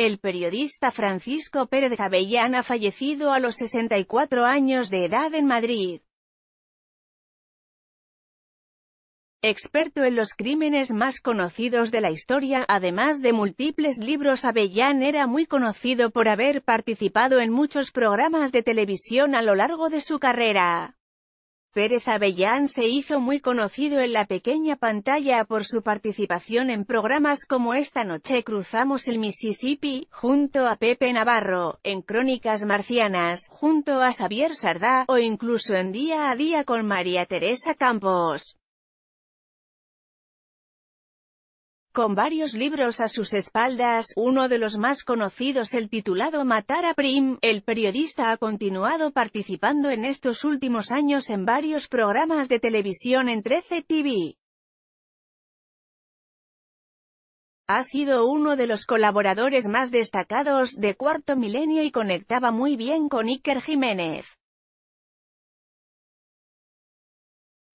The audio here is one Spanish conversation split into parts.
El periodista Francisco Pérez Avellán ha fallecido a los 64 años de edad en Madrid. Experto en los crímenes más conocidos de la historia, además de múltiples libros, Avellán era muy conocido por haber participado en muchos programas de televisión a lo largo de su carrera. Pérez Avellán se hizo muy conocido en la pequeña pantalla por su participación en programas como Esta noche cruzamos el Mississippi, junto a Pepe Navarro, en Crónicas Marcianas, junto a Xavier Sardá, o incluso en Día a Día con María Teresa Campos. con varios libros a sus espaldas, uno de los más conocidos el titulado Matar a Prim, el periodista ha continuado participando en estos últimos años en varios programas de televisión en 13 TV. Ha sido uno de los colaboradores más destacados de Cuarto Milenio y conectaba muy bien con Iker Jiménez.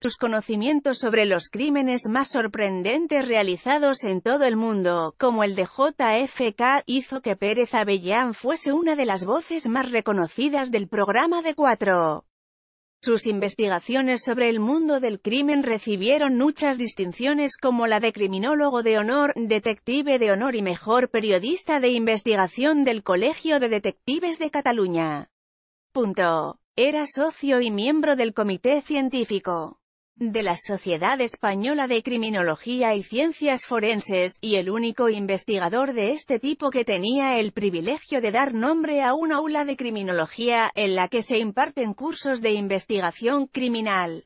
Sus conocimientos sobre los crímenes más sorprendentes realizados en todo el mundo, como el de JFK, hizo que Pérez Avellán fuese una de las voces más reconocidas del programa de Cuatro. Sus investigaciones sobre el mundo del crimen recibieron muchas distinciones como la de criminólogo de honor, detective de honor y mejor periodista de investigación del Colegio de Detectives de Cataluña. Era socio y miembro del comité científico de la Sociedad Española de Criminología y Ciencias Forenses, y el único investigador de este tipo que tenía el privilegio de dar nombre a un aula de criminología, en la que se imparten cursos de investigación criminal.